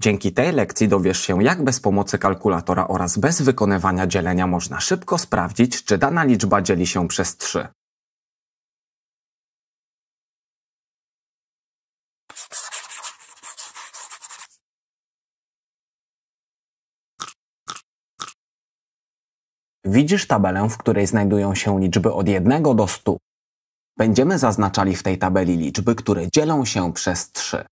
Dzięki tej lekcji dowiesz się, jak bez pomocy kalkulatora oraz bez wykonywania dzielenia można szybko sprawdzić, czy dana liczba dzieli się przez 3. Widzisz tabelę, w której znajdują się liczby od 1 do 100. Będziemy zaznaczali w tej tabeli liczby, które dzielą się przez 3.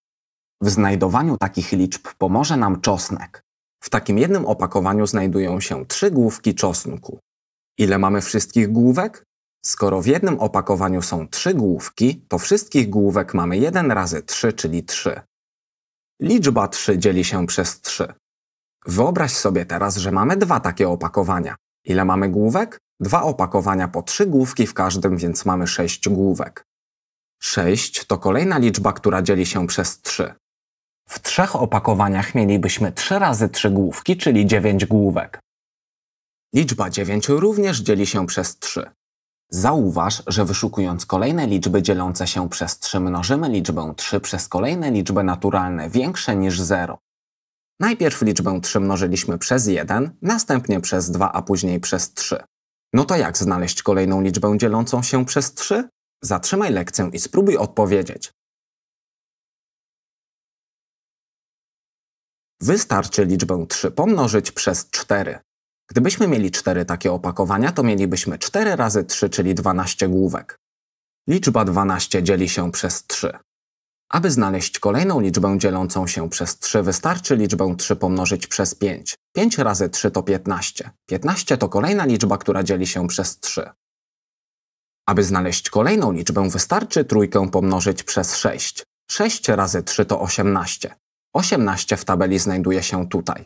W znajdowaniu takich liczb pomoże nam czosnek. W takim jednym opakowaniu znajdują się trzy główki czosnku. Ile mamy wszystkich główek? Skoro w jednym opakowaniu są trzy główki, to wszystkich główek mamy 1 razy 3, czyli 3. Liczba 3 dzieli się przez 3. Wyobraź sobie teraz, że mamy dwa takie opakowania. Ile mamy główek? Dwa opakowania po trzy główki w każdym, więc mamy 6 główek. 6 to kolejna liczba, która dzieli się przez 3. W trzech opakowaniach mielibyśmy 3 razy 3 główki, czyli 9 główek. Liczba 9 również dzieli się przez 3. Zauważ, że wyszukując kolejne liczby dzielące się przez 3 mnożymy liczbę 3 przez kolejne liczby naturalne większe niż 0. Najpierw liczbę 3 mnożyliśmy przez 1, następnie przez 2, a później przez 3. No to jak znaleźć kolejną liczbę dzielącą się przez 3? Zatrzymaj lekcję i spróbuj odpowiedzieć. Wystarczy liczbę 3 pomnożyć przez 4. Gdybyśmy mieli 4 takie opakowania, to mielibyśmy 4 razy 3, czyli 12 główek. Liczba 12 dzieli się przez 3. Aby znaleźć kolejną liczbę dzielącą się przez 3, wystarczy liczbę 3 pomnożyć przez 5. 5 razy 3 to 15. 15 to kolejna liczba, która dzieli się przez 3. Aby znaleźć kolejną liczbę, wystarczy trójkę pomnożyć przez 6. 6 razy 3 to 18. 18 w tabeli znajduje się tutaj.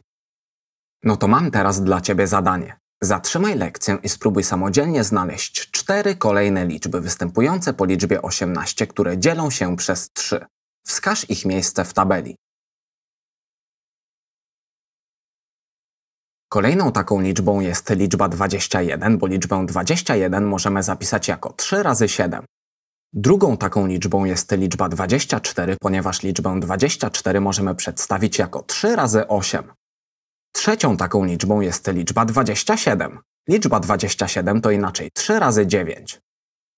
No to mam teraz dla Ciebie zadanie. Zatrzymaj lekcję i spróbuj samodzielnie znaleźć cztery kolejne liczby występujące po liczbie 18, które dzielą się przez 3. Wskaż ich miejsce w tabeli. Kolejną taką liczbą jest liczba 21, bo liczbę 21 możemy zapisać jako 3 razy 7. Drugą taką liczbą jest liczba 24, ponieważ liczbę 24 możemy przedstawić jako 3 razy 8. Trzecią taką liczbą jest liczba 27. Liczba 27 to inaczej 3 razy 9.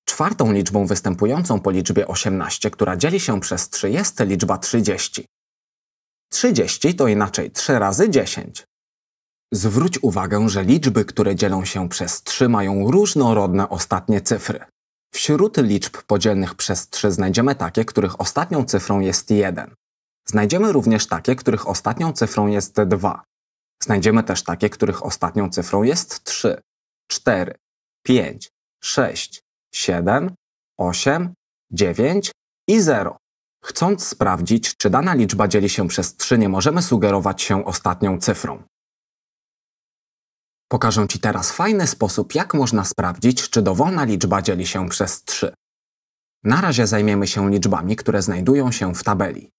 Czwartą liczbą występującą po liczbie 18, która dzieli się przez 3 jest liczba 30. 30 to inaczej 3 razy 10. Zwróć uwagę, że liczby, które dzielą się przez 3 mają różnorodne ostatnie cyfry. Wśród liczb podzielnych przez 3 znajdziemy takie, których ostatnią cyfrą jest 1. Znajdziemy również takie, których ostatnią cyfrą jest 2. Znajdziemy też takie, których ostatnią cyfrą jest 3, 4, 5, 6, 7, 8, 9 i 0. Chcąc sprawdzić, czy dana liczba dzieli się przez 3, nie możemy sugerować się ostatnią cyfrą. Pokażę Ci teraz fajny sposób, jak można sprawdzić, czy dowolna liczba dzieli się przez 3. Na razie zajmiemy się liczbami, które znajdują się w tabeli.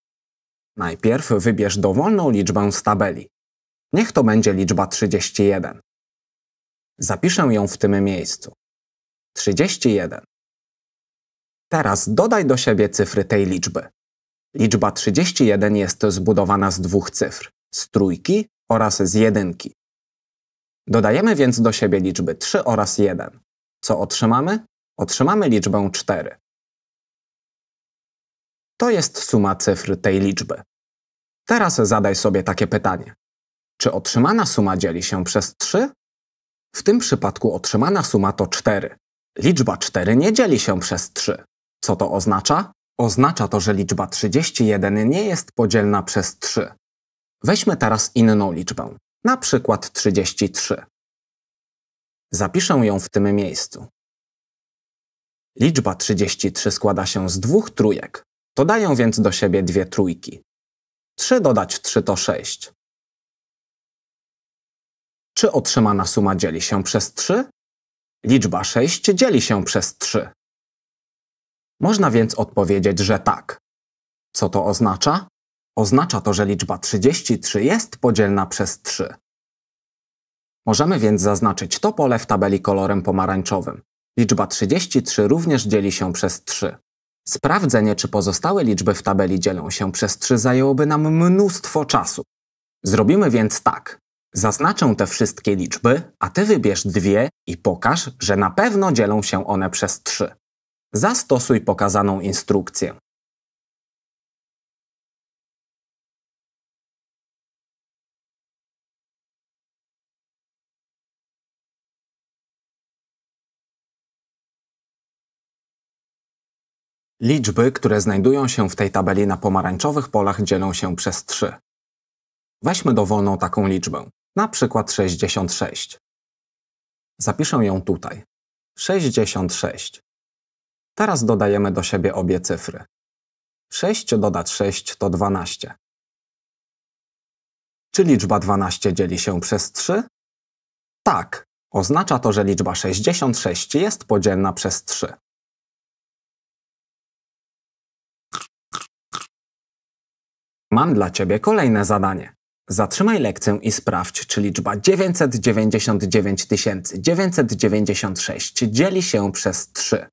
Najpierw wybierz dowolną liczbę z tabeli. Niech to będzie liczba 31. Zapiszę ją w tym miejscu. 31. Teraz dodaj do siebie cyfry tej liczby. Liczba 31 jest zbudowana z dwóch cyfr, z trójki oraz z jedynki. Dodajemy więc do siebie liczby 3 oraz 1. Co otrzymamy? Otrzymamy liczbę 4. To jest suma cyfr tej liczby. Teraz zadaj sobie takie pytanie. Czy otrzymana suma dzieli się przez 3? W tym przypadku otrzymana suma to 4. Liczba 4 nie dzieli się przez 3. Co to oznacza? Oznacza to, że liczba 31 nie jest podzielna przez 3. Weźmy teraz inną liczbę, na przykład 33. Zapiszę ją w tym miejscu. Liczba 33 składa się z dwóch trójek. Dodaję więc do siebie dwie trójki. 3 dodać 3 to 6. Czy otrzymana suma dzieli się przez 3? Liczba 6 dzieli się przez 3. Można więc odpowiedzieć, że tak. Co to oznacza? Oznacza to, że liczba 33 jest podzielna przez 3. Możemy więc zaznaczyć to pole w tabeli kolorem pomarańczowym. Liczba 33 również dzieli się przez 3. Sprawdzenie, czy pozostałe liczby w tabeli dzielą się przez 3 zajęłoby nam mnóstwo czasu. Zrobimy więc tak. Zaznaczę te wszystkie liczby, a ty wybierz dwie i pokaż, że na pewno dzielą się one przez 3. Zastosuj pokazaną instrukcję. Liczby, które znajdują się w tej tabeli na pomarańczowych polach dzielą się przez 3. Weźmy dowolną taką liczbę, na przykład 66. Zapiszę ją tutaj. 66. Teraz dodajemy do siebie obie cyfry. 6 dodać 6 to 12. Czy liczba 12 dzieli się przez 3? Tak. Oznacza to, że liczba 66 jest podzielna przez 3. Mam dla Ciebie kolejne zadanie. Zatrzymaj lekcję i sprawdź, czy liczba 999 996 dzieli się przez 3.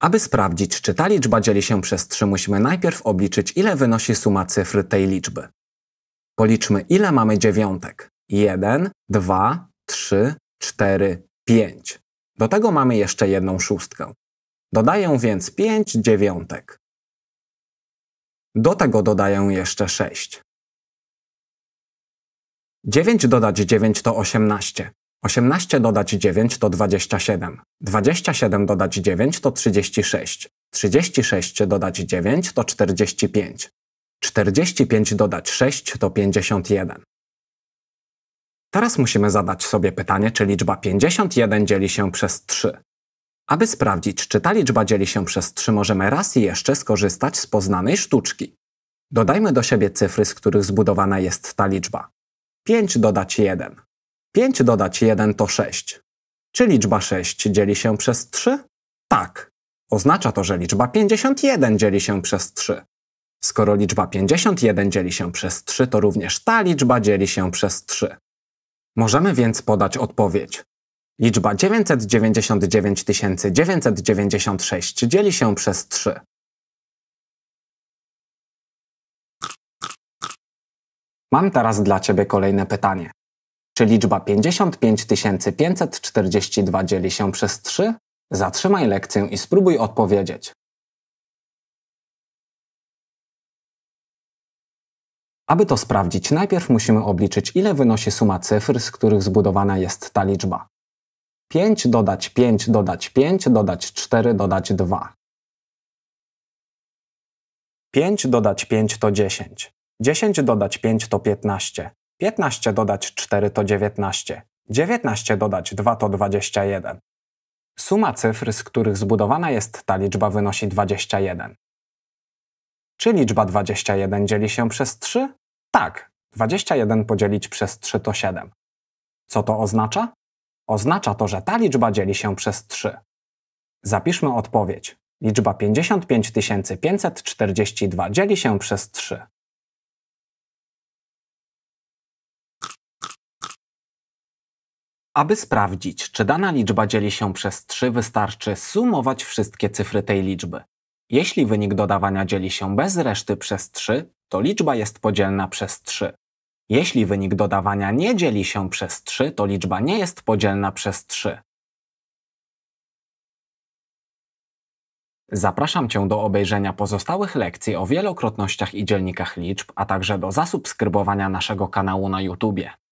Aby sprawdzić, czy ta liczba dzieli się przez 3, musimy najpierw obliczyć, ile wynosi suma cyfr tej liczby. Policzmy, ile mamy dziewiątek. 1, 2, 3, 4, 5. Do tego mamy jeszcze jedną szóstkę. Dodaję więc 5 dziewiątek. Do tego dodaję jeszcze 6. 9 dodać 9 to 18. 18 dodać 9 to 27. 27 dodać 9 to 36. 36 dodać 9 to 45. 45 dodać 6 to 51. Teraz musimy zadać sobie pytanie, czy liczba 51 dzieli się przez 3. Aby sprawdzić, czy ta liczba dzieli się przez 3, możemy raz jeszcze skorzystać z poznanej sztuczki. Dodajmy do siebie cyfry, z których zbudowana jest ta liczba. 5 dodać 1. 5 dodać 1 to 6. Czy liczba 6 dzieli się przez 3? Tak. Oznacza to, że liczba 51 dzieli się przez 3. Skoro liczba 51 dzieli się przez 3, to również ta liczba dzieli się przez 3. Możemy więc podać odpowiedź Liczba 999 996 dzieli się przez 3. Mam teraz dla Ciebie kolejne pytanie. Czy liczba 55 542 dzieli się przez 3? Zatrzymaj lekcję i spróbuj odpowiedzieć. Aby to sprawdzić, najpierw musimy obliczyć, ile wynosi suma cyfr, z których zbudowana jest ta liczba. 5 dodać 5 dodać 5 dodać 4 dodać 2. 5 dodać 5 to 10. 10 dodać 5 to 15. 15 dodać 4 to 19. 19 dodać 2 to 21. Suma cyfr, z których zbudowana jest ta liczba, wynosi 21. Czy liczba 21 dzieli się przez 3? Tak, 21 podzielić przez 3 to 7. Co to oznacza? Oznacza to, że ta liczba dzieli się przez 3. Zapiszmy odpowiedź. Liczba 55 542 dzieli się przez 3. Aby sprawdzić, czy dana liczba dzieli się przez 3, wystarczy sumować wszystkie cyfry tej liczby. Jeśli wynik dodawania dzieli się bez reszty przez 3, to liczba jest podzielna przez 3. Jeśli wynik dodawania nie dzieli się przez 3, to liczba nie jest podzielna przez 3. Zapraszam Cię do obejrzenia pozostałych lekcji o wielokrotnościach i dzielnikach liczb, a także do zasubskrybowania naszego kanału na YouTube.